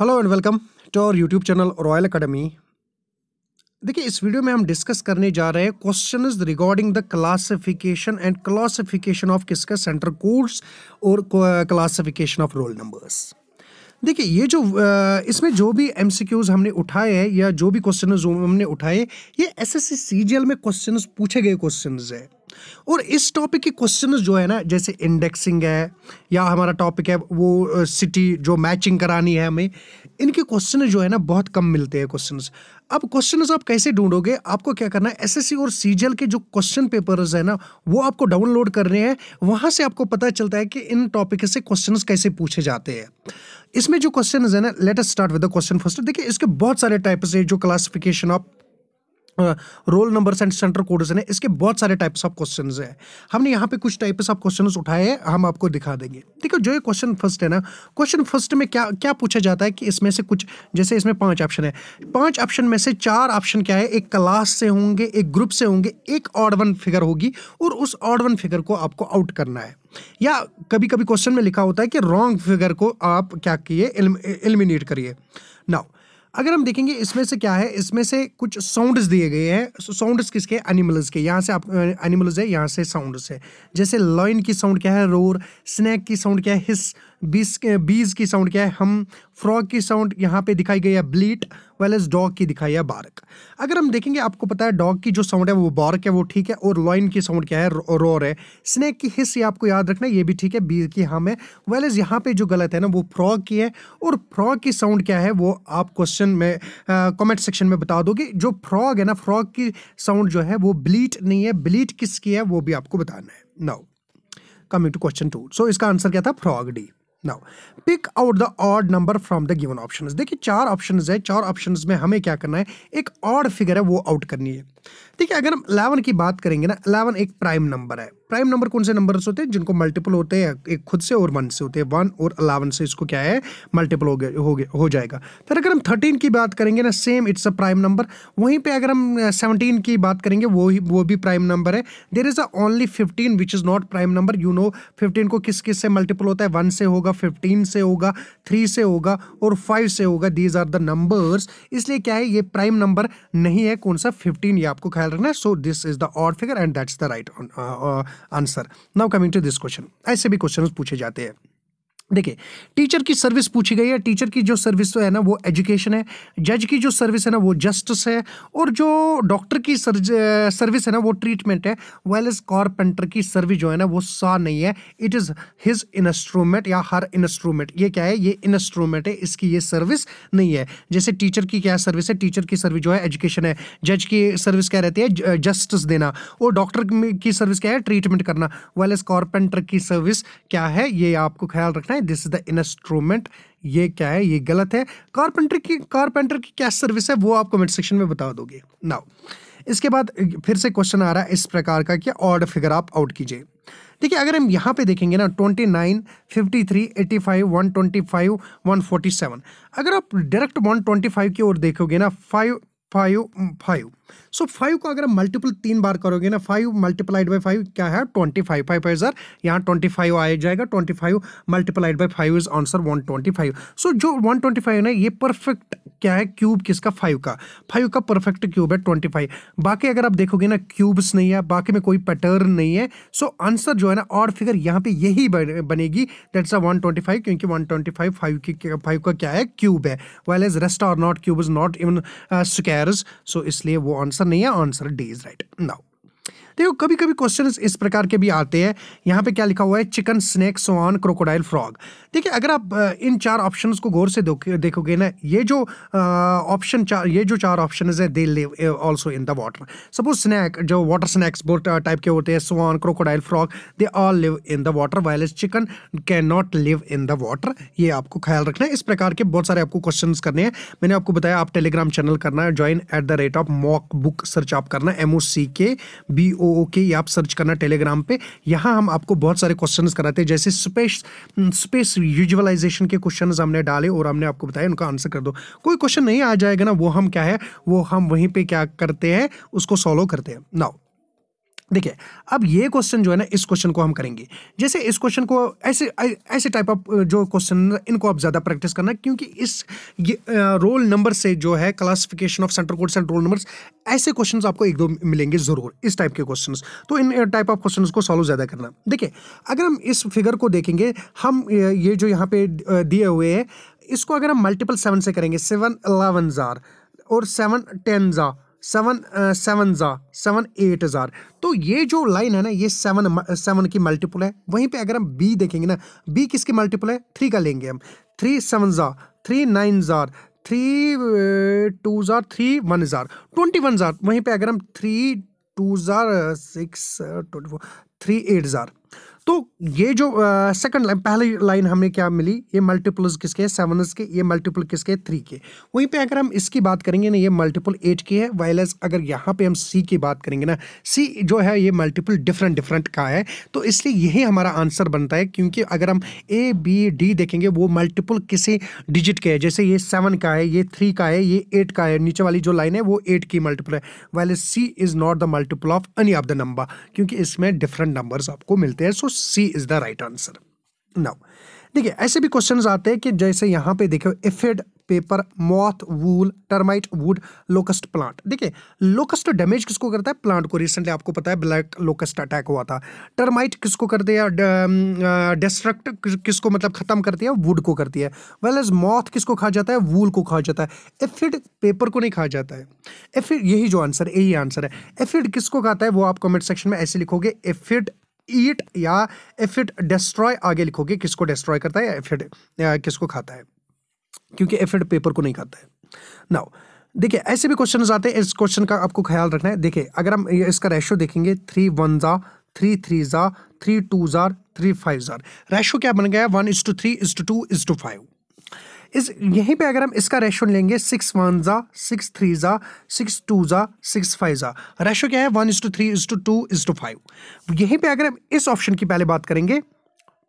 hello and welcome to our YouTube channel Royal Academy देखिए इस video में हम डिस्कस करने जा रहे हैं question regarding the classification and classification of किसका सेंटर कोर्स और क्लासिफिकेशन ऑफ रोल नंबर्स देखिए ये जो इसमें जो भी एम हमने उठाए हैं या जो भी क्वेश्चन हमने उठाए ये एस एस में क्वेश्चन पूछे गए क्वेश्चन है और इस टॉपिक के क्वेश्चन जो है ना जैसे इंडेक्सिंग है या हमारा टॉपिक है वो सिटी जो मैचिंग करानी है हमें इनके क्वेश्चन जो है ना बहुत कम मिलते हैं क्वेश्चन अब क्वेश्चन आप कैसे ढूंढोगे आपको क्या करना है एसएससी और सीजीएल के जो क्वेश्चन पेपर्स है ना वो आपको डाउनलोड करने हैं वहां से आपको पता चलता है कि इन टॉपिक से क्वेश्चन कैसे पूछे जाते हैं इसमें जो क्वेश्चन है ना let us start with the question first देखिए इसके बहुत सारे टाइप्स है जो classification of roll numbers and centre codes हैं इसके बहुत सारे टाइप्स ऑफ क्वेश्चन हैं हमने यहाँ पे कुछ टाइप्स ऑफ क्वेश्चन उठाए हैं हम आपको दिखा देंगे देखो जो ये क्वेश्चन फर्स्ट है ना क्वेश्चन फर्स्ट में क्या क्या पूछा जाता है कि इसमें से कुछ जैसे इसमें पांच ऑप्शन है पांच ऑप्शन में से चार ऑप्शन क्या है एक क्लास से होंगे एक ग्रुप से होंगे एक ऑड वन फिगर होगी और उस ऑड वन फिगर को आपको आउट करना है या कभी कभी क्वेश्चन में लिखा होता है कि रॉन्ग फिगर को आप क्या किए एलिमिनेट करिए नाउ अगर हम देखेंगे इसमें से क्या है इसमें से कुछ साउंड्स दिए गए हैं साउंड्स किसके एनिमल्स के यहाँ से आप एनिमल्स है यहाँ से साउंड्स है जैसे लॉइन की साउंड क्या है रोर स्नैक की साउंड क्या है हिस बीस बीज की साउंड क्या है हम फ्रॉग की साउंड यहाँ पे दिखाई गई है ब्लीट वेल एज डॉग की दिखाई है बारक अगर हम देखेंगे आपको पता है डॉग की जो साउंड है वो बारक है वो ठीक है और लॉइन की साउंड क्या है रोर है स्नैक की हिस्स ये आपको याद रखना ये भी ठीक है बीज की हम है वेल एज यहाँ पर जो गलत है ना वो फ्रॉग की है और फ्रॉग की साउंड क्या है वो आप क्वेश्चन में कॉमेंट सेक्शन में बता दोगे जो फ्रॉग है ना फ्रॉग की साउंड जो है वो ब्लीट नहीं है ब्लीट किसकी है वो भी आपको बताना है now coming to question two so इसका आंसर क्या था फ्रॉग D now pick out the odd number from the given option देखिए चार ऑप्शन है चार ऑप्शन में हमें क्या करना है एक ऑड फिगर है वो आउट करनी है ठीक है अगर हम अलेवन की बात करेंगे ना अलेवन एक प्राइम नंबर है प्राइम नंबर कौन से नंबर होते हैं जिनको मल्टीपल होते हैं एक खुद से और वन से होते हैं वन और अलावन से इसको क्या है मल्टीपल हो गया हो गया हो जाएगा फिर अगर हम थर्टीन की बात करेंगे ना same it's a prime number वहीं पर अगर हम सेवनटीन uh, की बात करेंगे वो ही वो भी प्राइम नंबर है there is a only fifteen which is not prime number you know fifteen को किस किस से मल्टीपल होता है वन से होगा फिफ्टीन से होगा थ्री से होगा और फाइव से होगा दीज आर द नंबर्स इसलिए क्या है ये प्राइम नंबर नहीं है कौन सा फिफ्टीन ये आपको ख्याल रखना है so this is the odd figure and that's the right answer now coming to this question ऐसे भी क्वेश्चन पूछे जाते हैं देखिए टीचर की सर्विस पूछी गई है टीचर की जो सर्विस तो है ना वो एजुकेशन है जज की जो सर्विस है ना वो जस्टिस है और जो डॉक्टर की सर्ज सर्विस है ना वो ट्रीटमेंट है वेल एज कॉरपेंटर की सर्विस जो है ना वो सा नहीं है इट इज़ हिज इंस्ट्रूमेंट या हर इंस्ट्रूमेंट ये क्या है ये इंस्ट्रूमेंट है इसकी ये सर्विस नहीं है जैसे टीचर की क्या सर्विस है टीचर की सर्विस जो है एजुकेशन है जज की सर्विस क्या रहती है जस्टिस देना और डॉक्टर की सर्विस क्या है ट्रीटमेंट करना वेल एज कॉरपेंटर की सर्विस क्या है ये आपको ख्याल रखना है है दिस इज द इंस्ट्रूमेंट ये क्या है ये गलत है कारपेंटर की कारपेंटर की क्या सर्विस है वो आप कमेंट सेक्शन में बता दोगे नाउ इसके बाद फिर से क्वेश्चन आ रहा है इस प्रकार का कि ऑर्ड फिगर आप आउट कीजिए देखिए अगर हम यहाँ पे देखेंगे ना twenty 53, 85, three eighty five one twenty forty seven अगर आप डायरेक्ट वन ट्वेंटी फाइव की ओर देखोगे ना five five five so so, five को अगर आप मल्टीपल तीन बार करोगे ना फाइव मल्टीप्लाइड बाई फाइव क्या है twenty five five five sir यहाँ ट्वेंटी फाइव आ जाएगा twenty five multiplied by five is answer one twenty five so जो वन ट्वेंटी फाइव ना ये परफेक्ट क्या है क्यूब किसका फाइव का फाइव का परफेक्ट क्यूब है ट्वेंटी फाइव बाकी अगर आप देखोगे ना क्यूब्स नहीं है बाकी में कोई पैटर्न नहीं है सो so, आंसर जो है ना और फिगर यहाँ पे यही बनेगी that's a one twenty five क्योंकि वन ट्वेंटी फाइव फाइव की फाइव का क्या है क्यूब है well is rest are not cube is not even squares so इसलिए वो आंसर नहीं है answer D is right now देखो कभी कभी क्वेश्चन इस प्रकार के भी आते हैं यहाँ पे क्या लिखा हुआ है chicken snake swan crocodile frog देखिए अगर आप इन चार ऑप्शन को गौर से देखोगे ना ये जो ऑप्शन चार ये जो चार ऑप्शन है they live also in the water suppose snake जो वाटर स्नैक्स टाइप के होते हैं swan crocodile frog they all live in the water while chicken can not live in the water ये आपको ख्याल रखना है इस प्रकार के बहुत सारे आपको क्वेश्चन करने हैं मैंने आपको बताया आप टेलीग्राम चैनल करना है join at the rate of mock book search आप करना एम ओ सी के बी ओ ओके के आप सर्च करना टेलीग्राम पे यहाँ हम आपको बहुत सारे क्वेश्चन कराते हैं जैसे स्पेस स्पेस यूजलाइजेशन के क्वेश्चन हमने डाले और हमने आपको बताया उनका आंसर कर दो कोई क्वेश्चन नहीं आ जाएगा ना वो हम क्या है वो हम वहीं पर क्या करते हैं उसको सॉल्व करते हैं नाउ देखिए अब ये क्वेश्चन जो है ना इस क्वेश्चन को हम करेंगे जैसे इस क्वेश्चन को ऐसे ऐसे टाइप ऑफ जो क्वेश्चन इनको आप ज़्यादा प्रैक्टिस करना क्योंकि इस ये रोल नंबर से जो है classification of central codes and roll numbers ऐसे क्वेश्चन आपको एक दो मिलेंगे ज़रूर इस टाइप के क्वेश्चन तो इन टाइप ऑफ क्वेश्चन को सॉल्व ज़्यादा करना देखिए अगर हम इस फिगर को देखेंगे हम ये जो यहाँ पे दिए हुए हैं इसको अगर हम मल्टीपल सेवन से करेंगे सेवन अलेवन ज़ार और सेवन टेन ज़ा सेवन सेवन ज़ा सेवन एट हज़ार तो ये जो लाइन है ना ये सेवन सेवन की मल्टीपल है वहीं पे अगर हम बी देखेंगे ना बी किसकी मल्टीपल है थ्री का लेंगे हम थ्री सेवन ज़ा थ्री नाइन ज़ार थ्री टू ज़ार थ्री वन ज़ार ट्वेंटी वन ज़ार वहीं पे अगर हम थ्री टू ज़ार six twenty four three eight ज़ार तो ये जो सेकंड लाइन पहली लाइन हमें क्या मिली ये मल्टीपल्स किसके सेवन के ये मल्टीपल किसके थ्री के वहीं पे अगर हम इसकी बात करेंगे ना ये मल्टीपल एट की है वायलेस अगर यहाँ पे हम सी की बात करेंगे ना सी जो है ये मल्टीपल डिफरेंट डिफरेंट का है तो इसलिए यही हमारा आंसर बनता है क्योंकि अगर हम ए बी डी देखेंगे वो मल्टीपल किसी डिजिट के है जैसे ये सेवन का है ये थ्री का है ये एट का है नीचे वाली जो लाइन है वो एट की मल्टीपल है whereas C is not the multiple of any of the number क्योंकि इसमें डिफरेंट नंबर्स आपको मिलते हैं so C is the right answer now देखिए ऐसे भी क्वेश्चंस आते हैं कि जैसे यहाँ पे देखो इफेड paper moth wool termite wood locust plant देखिए लोकस्ट डैमेज किसको करता है प्लांट को रिसेंटली आपको पता है ब्लैक लोकस्ट अटैक हुआ था टर्माइट किसको करते है डिस्ट्रक्ट um, uh, किसको मतलब खत्म करती है वुड को करती है वेल एज मॉथ किसको खा जाता है वूल को खा जाता है एफिड पेपर को नहीं खा जाता है एफिड यही जो आंसर यही आंसर है एफिड किसको खाता है वो आप कमेंट सेक्शन में ऐसे लिखोगे एफिड ईट या इफ इट डिस्ट्रॉय आगे लिखोगे किसको डिस्ट्रॉय करता है या इफ इट किसको खाता है क्योंकि इफ इट पेपर को नहीं खाता है नाउ देखिए ऐसे भी क्वेश्चन आते हैं इस क्वेश्चन का आपको ख्याल रखना है देखिए अगर हम इसका रेशियो देखेंगे थ्री वन ज़ा थ्री थ्री ज़ा थ्री टू ज़ार थ्री फाइव ज़ार रेशियो क्या बन गया one is two three is two two is two five इस यहीं पे अगर हम इसका रेशो लेंगे सिक्स वन ज़ा सिक्स थ्री ज़ा सिक्स टू ज़ा सिक्स फाइव ज़ा रेशो क्या है one is two three is two two is two five यहीं पे अगर हम इस ऑप्शन की पहले बात करेंगे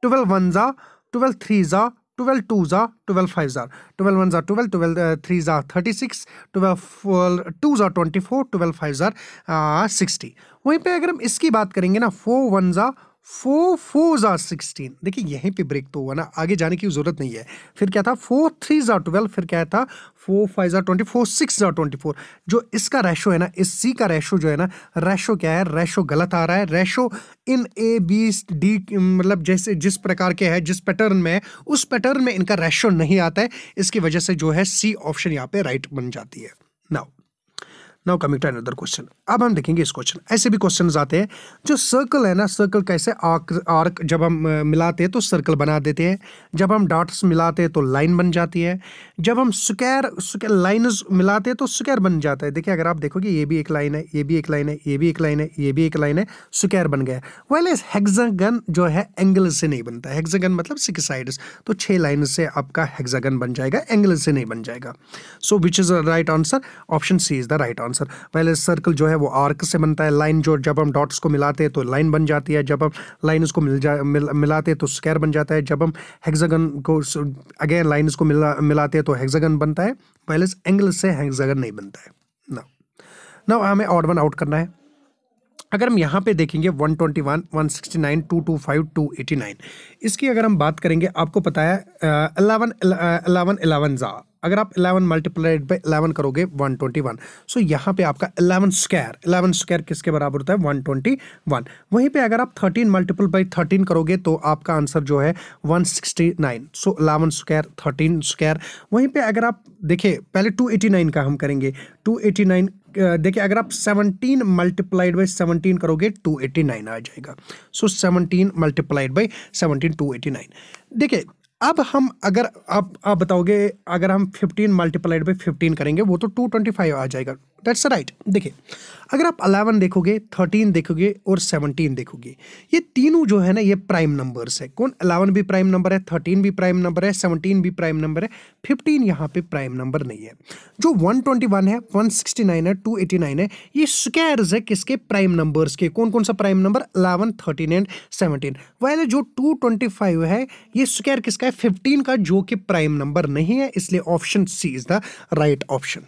ट्वेल्व वन ज़ा ट्वेल्व थ्री ज़ा ट्वेल्व टू ज़ा ट्वेल्व फाइव ज़ार ट्वेल्व वन ज़ा ट्वेल्व ट्वेल्व थ्री ज़ा थर्टी सिक्स ट्वेल्व टू ज़ा ट्वेंटी फोर ट्वेल्व फाइव ज़ार सिक्सटी वहीं पे अगर हम इसकी बात करेंगे ना फोर वन ज़ा फोर फोर ज़ार सिक्सटीन देखिए यहीं पे ब्रेक तो हुआ ना आगे जाने की ज़रूरत नहीं है फिर क्या था फोर थ्री ज़ार ट्वेल्व फिर क्या था फोर फाइव ज़ार ट्वेंटी फोर सिक्स ज़ार ट्वेंटी फोर जो इसका रेशो है ना इस सी का रेशो जो है ना रेशो क्या है रेशो गलत आ रहा है ratio in A B D मतलब जैसे जिस प्रकार के है जिस पैटर्न में है उस पैटर्न में इनका रेशो नहीं आता है इसकी वजह से जो है सी ऑप्शन यहाँ पे राइट बन जाती है now now coming to another question अब हम देखेंगे इस क्वेश्चन ऐसे भी क्वेश्चन आते हैं जो सर्कल है ना सर्कल कैसे आर्क आर्क जब हम मिलाते हैं तो सर्कल बना देते हैं जब हम डॉट्स मिलाते हैं तो लाइन बन जाती है जब हम स्क्वायर स्क्वायर मिलाते हैं तो स्क्वायर बन जाता है देखिए अगर आप देखोगे ये भी एक लाइन है ये भी एक लाइन है ये भी एक लाइन है ये भी एक लाइन है स्क्वायर बन गया वेल इस हेक्सागन जो है एंगल से नहीं बनता है हेक्सागन मतलब सिक्स साइड्स तो छः लाइन से आपका हेक्सागन बन जाएगा एंगल से नहीं बन जाएगा so which is the right answer option C is the right answer answer पहले सर्कल जो है वो आर्क से बनता है लाइन जो जब हम डॉट्स को मिलाते हैं तो लाइन बन जाती है जब हम लाइन उसको मिल जा मिल, मिलाते हैं तो स्क्वायर बन जाता है जब हम हेक्सागन को अगेन लाइन उसको मिला मिलाते हैं तो हेक्सागन बनता है पहले एंगल से हेक्सागन नहीं बनता है ना ना हमें ऑड वन आउट करना है अगर हम यहाँ पे देखेंगे 121, 169, 225, 289 इसकी अगर हम बात करेंगे आपको पता है अलावन अलावन अलावन जा अगर आप इलेवन मल्टीप्लाइड बाई इलेवन करोगे वन ट्वेंटी वन सो यहाँ पे आपका इलेवन स्क्यर इलेवन स्क्यर किसके बराबर होता है वन ट्वेंटी वन वहीं पे अगर आप थर्टीन मल्टीपल बाई थर्टीन करोगे तो आपका आंसर जो है one sixty nine so eleven square thirteen square वहीं पे अगर आप देखिए पहले टू एटी नाइन का हम करेंगे टू एटी नाइन देखिए अगर आप 17 मल्टीप्लाइड बाई 17 करोगे 289 आ जाएगा सो so, 17 मल्टीप्लाइड बाई 17 289 देखिए अब हम अगर आप आप बताओगे अगर हम फिफ्टीन मल्टीप्लाइड बाई फिफ्टीन करेंगे वो तो टू ट्वेंटी फाइव आ जाएगा दैट्स राइट देखिए अगर आप अलेवन देखोगे थर्टीन देखोगे और सेवनटीन देखोगे ये तीनों जो है ना ये प्राइम नंबर्स है कौन अलेवन भी प्राइम नंबर है थर्टीन भी प्राइम नंबर है सेवनटीन भी प्राइम नंबर है फिफ्टीन यहाँ पे प्राइम नंबर नहीं है जो वन ट्वेंटी वन है वन सिक्सटी नाइन है टू एटी नाइन है ये स्क्यर्स है किसके प्राइम नंबर्स के कौन कौन सा prime number eleven thirteen and seventeen वाले जो टू ट्वेंटी फाइव है ये स्क्यर किसका है फिफ्टीन का जो कि प्राइम नंबर नहीं है इसलिए option C is the right option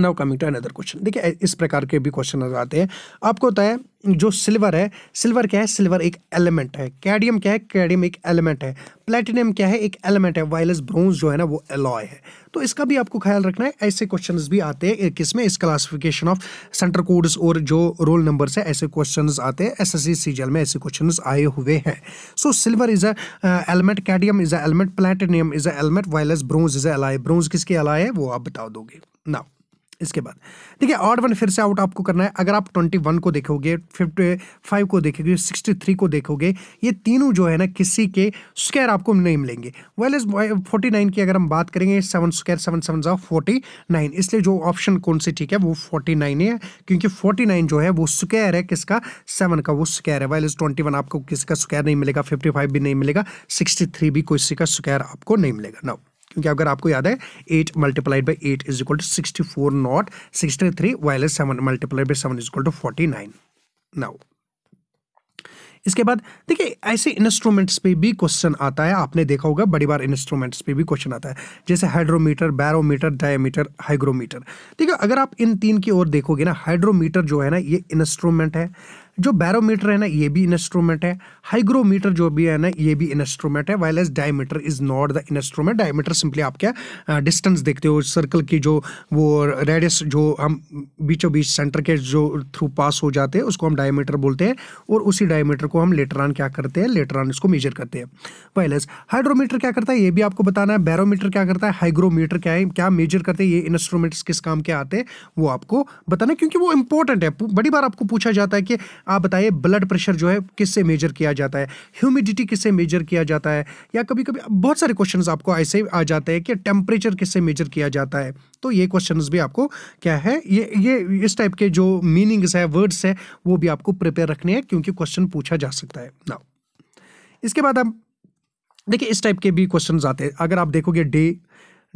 now coming to another question देखिए इस प्रकार के भी क्वेश्चन नजर आते हैं आपको होता है जो सिल्वर है सिल्वर क्या है सिल्वर एक एलिमेंट है कैडियम क्या है कैडियम एक एलिमेंट है प्लेटिनियम क्या है एक एलिमेंट है वायरस ब्रोंज जो है ना वो एलॉय है तो इसका भी आपको ख्याल रखना है ऐसे क्वेश्चन भी आते हैं किसमें इस क्लासिफिकेशन ऑफ सेंटर कोड्स और जो रोल नंबर है ऐसे क्वेश्चन आते हैं एस एस सी में ऐसे क्वेश्चन आए हुए हैं so silver is a element cadmium is a element platinum is a element whereas bronze is a alloy bronze किसके अलाय है वो आप बता दोगे नाउ इसके बाद ठीक है ऑड वन फिर से आउट आपको करना है अगर आप ट्वेंटी वन को देखोगे फिफ्टी फाइव को देखोगे सिक्सटी थ्री को देखोगे ये तीनों जो है ना किसी के स्क्वायर आपको नहीं मिलेंगे वेल इज फोर्टी नाइन की अगर हम बात करेंगे सेवन स्क्वायर सेवन सेवन जो फोर्टी नाइन इसलिए जो ऑप्शन कौन सी ठीक है वो फोर्टी नाइन है क्योंकि फोर्टी नाइन जो है वो स्क्वायर है किसका सेवन का वो स्क्वायर है वेल इज ट्वेंटी वन आपको किसी का स्क्वायर नहीं मिलेगा फिफ्टी फाइव भी नहीं मिलेगा सिक्सटी थ्री भी किसी का स्क्वायर आपको नहीं मिलेगा नाउ क्योंकि अगर आपको याद है eight multiplied by eight is equal to sixty four not sixty three while seven multiplied by seven is equal to forty nine now इसके बाद देखिए ऐसे इंस्ट्रूमेंट्स पे भी क्वेश्चन आता है आपने देखा होगा बड़ी बार इंस्ट्रूमेंट्स पे भी क्वेश्चन आता है जैसे हाइड्रोमीटर बैरोमीटर डायमीटर हाइग्रोमीटर देखिए अगर आप इन तीन की ओर देखोगे ना हाइड्रोमीटर जो है ना ये इंस्ट्रूमेंट है जो बैरोमीटर है ना ये भी इंस्ट्रूमेंट है हाइग्रोमीटर जो भी है ना ये भी इंस्ट्रूमेंट है while diameter is not the instrument diameter simply आप क्या डिस्टेंस देखते हो सर्कल की जो वो रेडियस जो हम बीचों बीच सेंटर के जो थ्रू पास हो जाते हैं उसको हम डायमीटर बोलते हैं और उसी डायमीटर को हम लेटर ऑन क्या करते हैं लेटर ऑन इसको मेजर करते हैं वाइल हाइड्रोमीटर क्या करता है ये भी आपको बताना है बैरोमीटर क्या करता है हाइग्रोमीटर क्या है क्या मेजर करते हैं ये इंस्ट्रूमेंट्स किस काम के आते हैं वो आपको बताना क्योंकि वो इंपॉर्टेंट है बड़ी बार आपको पूछा जाता है कि आप बताइए ब्लड प्रेशर जो है किससे मेजर किया जाता है ह्यूमिडिटी किससे मेजर किया जाता है या कभी कभी बहुत सारे क्वेश्चन आपको ऐसे आ जाते हैं कि टेम्परेचर किससे मेजर किया जाता है तो ये क्वेश्चन भी आपको क्या है ये ये इस टाइप के जो मीनिंग्स है वर्ड्स है वो भी आपको प्रिपेयर रखने हैं क्योंकि क्वेश्चन पूछा जा सकता है ना इसके बाद आप देखिए इस टाइप के भी क्वेश्चन आते हैं अगर आप देखोगे डे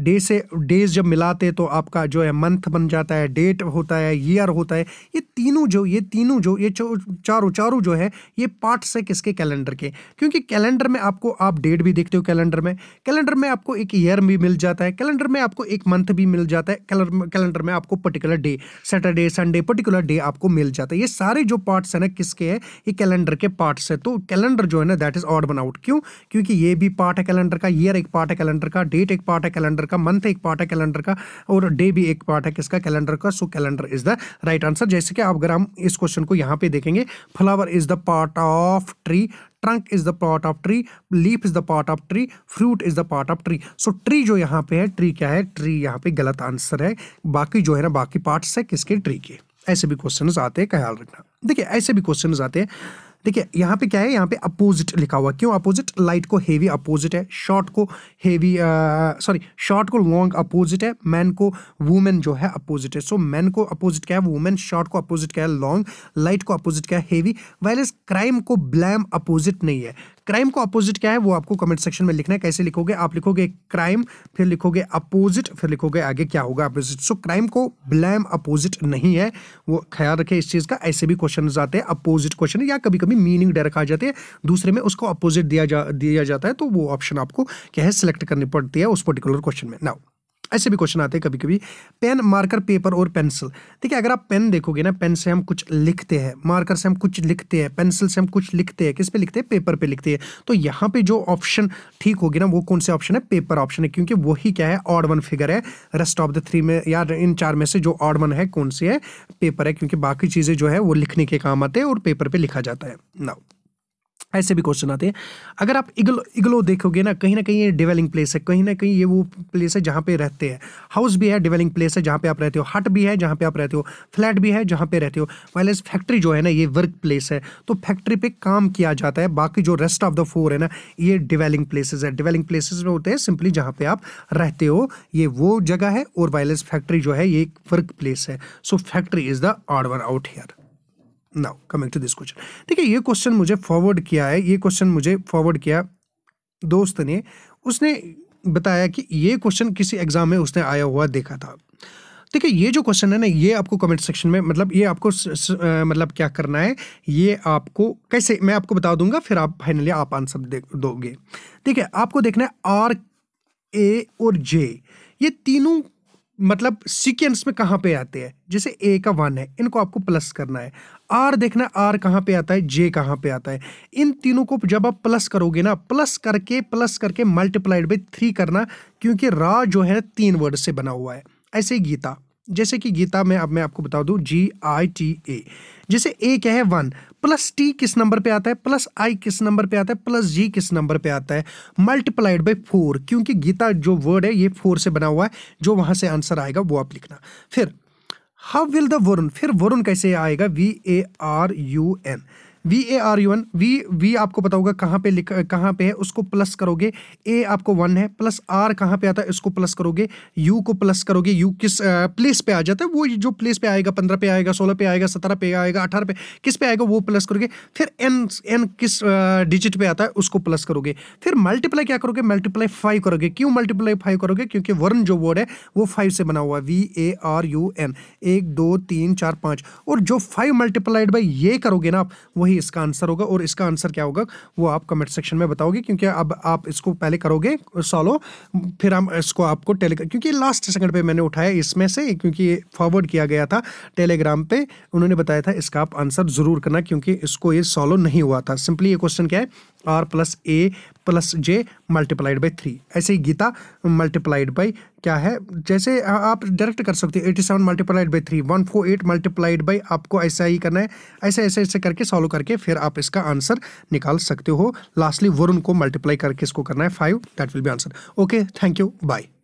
डे से डेज जब मिलाते तो आपका जो है मंथ बन जाता है डेट होता है ईयर होता है ये तीनों जो ये तीनों जो ये चारों चारों जो है ये पार्ट्स है किसके कैलेंडर के क्योंकि कैलेंडर में आपको आप डेट भी देखते हो कैलेंडर में कैलेंडर में आपको एक ईयर भी मिल जाता है कैलेंडर में आपको एक मंथ भी मिल जाता है कैलेंडर में आपको particular day Saturday Sunday particular day आपको मिल जाता है ये सारे जो पार्ट्स है ना किसके हैं ये कैलेंडर के पार्ट्स है तो कैलेंडर जो है ना दैट इज ऑड बनाउट क्यों क्योंकि ये भी पार्ट है कैलेंडर का ईयर एक पार्ट है कैलेंडर का डेट एक पार्ट है कैलेंडर का मंथ एक पार्ट है कैलेंडर का और डे भी एक पार्ट है किसका कैलेंडर का so calendar is the right answer जैसे कि आप अगर हम इस क्वेश्चन को यहाँ पे देखेंगे flower is the part of tree trunk is the part of tree leaf is the part of tree fruit is the part of tree so tree जो यहाँ पे है ट्री क्या है ट्री यहाँ पे गलत आंसर है बाकी जो है ना बाकी पार्ट्स है किसके ट्री के ऐसे भी क्वेश्चन आते हैं ख्याल रखना देखिए ऐसे भी क्वेश्चन आते हैं देखिए यहाँ पे क्या है यहाँ पे अपोजिट लिखा हुआ क्यों अपोजिट लाइट को हेवी अपोजिट है शॉर्ट को हेवी सॉरी शॉर्ट को लॉन्ग अपोजिट है मैन को वुमेन जो है अपोजिट है सो so, मैन को अपोजिट क्या है वुमेन शॉर्ट को अपोजिट क्या है लॉन्ग लाइट को अपोजिट क्या है हेवी वायरस क्राइम को ब्लैम अपोजिट नहीं है क्राइम को अपोजिट क्या है वो आपको कमेंट सेक्शन में लिखना है कैसे लिखोगे आप लिखोगे क्राइम फिर लिखोगे अपोजिट फिर लिखोगे आगे क्या होगा अपोजिट सो क्राइम को ब्लैम अपोजिट नहीं है वो ख्याल रखें इस चीज़ का ऐसे भी क्वेश्चन आते हैं अपोजिट क्वेश्चन या कभी कभी मीनिंग डायरेक्ट आ जाते हैं दूसरे में उसको अपोजिट दिया जा दिया जाता है तो वो ऑप्शन आपको क्या है सिलेक्ट करनी पड़ती है उस पर्टिकुलर क्वेश्चन में नाउ ऐसे भी क्वेश्चन आते हैं कभी कभी पेन मार्कर पेपर और पेंसिल देखिए अगर आप पेन देखोगे ना पेन से हम कुछ लिखते हैं मार्कर से हम कुछ लिखते हैं पेंसिल से हम कुछ लिखते हैं किस पे लिखते हैं पेपर पे लिखते हैं तो यहाँ पे जो ऑप्शन ठीक होगी ना वो कौन से ऑप्शन है पेपर ऑप्शन है क्योंकि वही क्या है ऑड वन फिगर है रेस्ट ऑफ द थ्री में या इन चार में से जो ऑड वन है कौन सी है पेपर है क्योंकि बाकी चीज़ें जो है वो लिखने के काम आते हैं और पेपर पर लिखा जाता है नाउ ऐसे भी क्वेश्चन आते हैं अगर आप इगलो इगलो देखोगे ना कहीं ना कहीं ये डिवेलिंग प्लेस है कहीं ना कहीं ये वो प्लेस है जहाँ पे रहते हैं हाउस भी है डिवेलिंग प्लेस है जहाँ पे आप रहते हो हट भी है जहाँ पे आप रहते हो फ्लैट भी है जहाँ पे रहते हो वाइल फैक्ट्री जो है ना ये वर्क प्लेस है तो फैक्ट्री पर काम किया जाता है बाकी जो रेस्ट ऑफ द फोर है ना ये डिवेलिंग प्लेसेज है डिवेलिंग प्लेसेज में होते हैं सिंपली जहाँ पे आप रहते हो ये वो जगह है और वायलेस फैक्ट्री जो है ये एक वर्क प्लेस है सो फैक्ट्री इज़ द आर्डवर out here now coming to this question ठीक है ये क्वेश्चन मुझे फॉरवर्ड किया है ये क्वेश्चन मुझे फॉरवर्ड किया दोस्त ने उसने बताया कि ये क्वेश्चन किसी एग्जाम में उसने आया हुआ देखा था ठीक है ये जो क्वेश्चन है ना ये आपको कमेंट सेक्शन में मतलब ये आपको स, स, आ, मतलब क्या करना है ये आपको कैसे मैं आपको बता दूंगा फिर आप फाइनली आप आंसर दे दोगे ठीक है आपको देखना है आर ए और जे ये तीनों मतलब सीक्वेंस में कहाँ पे आते हैं जैसे ए का वन है इनको आपको प्लस करना है आर देखना है आर कहाँ पे आता है जे कहाँ पे आता है इन तीनों को जब आप प्लस करोगे ना प्लस करके प्लस करके मल्टीप्लाइड बाई थ्री करना क्योंकि रा जो है तीन वर्ड से बना हुआ है ऐसे गीता जैसे कि गीता में अब मैं आपको बता दूं जी आई टी ए जैसे ए क्या है वन प्लस टी किस नंबर पे आता है प्लस आई किस नंबर पे आता है प्लस जी किस नंबर पे आता है मल्टीप्लाइड बाई फोर क्योंकि गीता जो वर्ड है ये फोर से बना हुआ है जो वहां से आंसर आएगा वो आप लिखना फिर हाउ विल द वरुण फिर वरुण कैसे आएगा V A R U N V A R U N V V आपको पता होगा कहाँ पे लिख कहाँ पे है उसको प्लस करोगे ए आपको वन है प्लस आर कहाँ पे आता है इसको प्लस करोगे यू को प्लस करोगे यू किस प्लेस पे आ जाता है वो जो प्लेस पे आएगा पंद्रह पे आएगा सोलह पे आएगा सत्रह पे आएगा अठारह पे किस पे आएगा वो प्लस करोगे फिर एन एन किस डिजिट पे आता है उसको प्लस करोगे फिर मल्टीप्लाई क्या करोगे मल्टीप्लाई फाइव करोगे क्यों मल्टीप्लाई फाइव करोगे क्योंकि वर्ण जो वर्ड है वो फाइव से बना हुआ है V A R U N एक दो तीन चार पाँच और जो फाइव मल्टीप्लाइड बाई ये करोगे ना आप वही ही इसका आंसर होगा और इसका आंसर क्या होगा वो आप कमेंट सेक्शन में बताओगे क्योंकि अब आप इसको पहले करोगे सॉलो फिर हम इसको आपको टेलीग्राम क्योंकि लास्ट सेकंड पे मैंने उठाया इसमें से क्योंकि फॉरवर्ड किया गया था टेलीग्राम पे उन्होंने बताया था इसका आप आंसर ज़रूर करना क्योंकि इसको ये सॉलो नहीं हुआ था सिंपली ये क्वेश्चन क्या है R plus A plus J multiplied by three ऐसे ही गीता मल्टीप्लाइड बाई क्या है जैसे आप डायरेक्ट कर सकते हो eighty seven multiplied by three one four eight multiplied by आपको ऐसा ही करना है ऐसे ऐसे ऐसे करके सॉल्व करके फिर आप इसका आंसर निकाल सकते हो लास्टली वरुण को मल्टीप्लाई करके इसको करना है five that will be answer okay thank you bye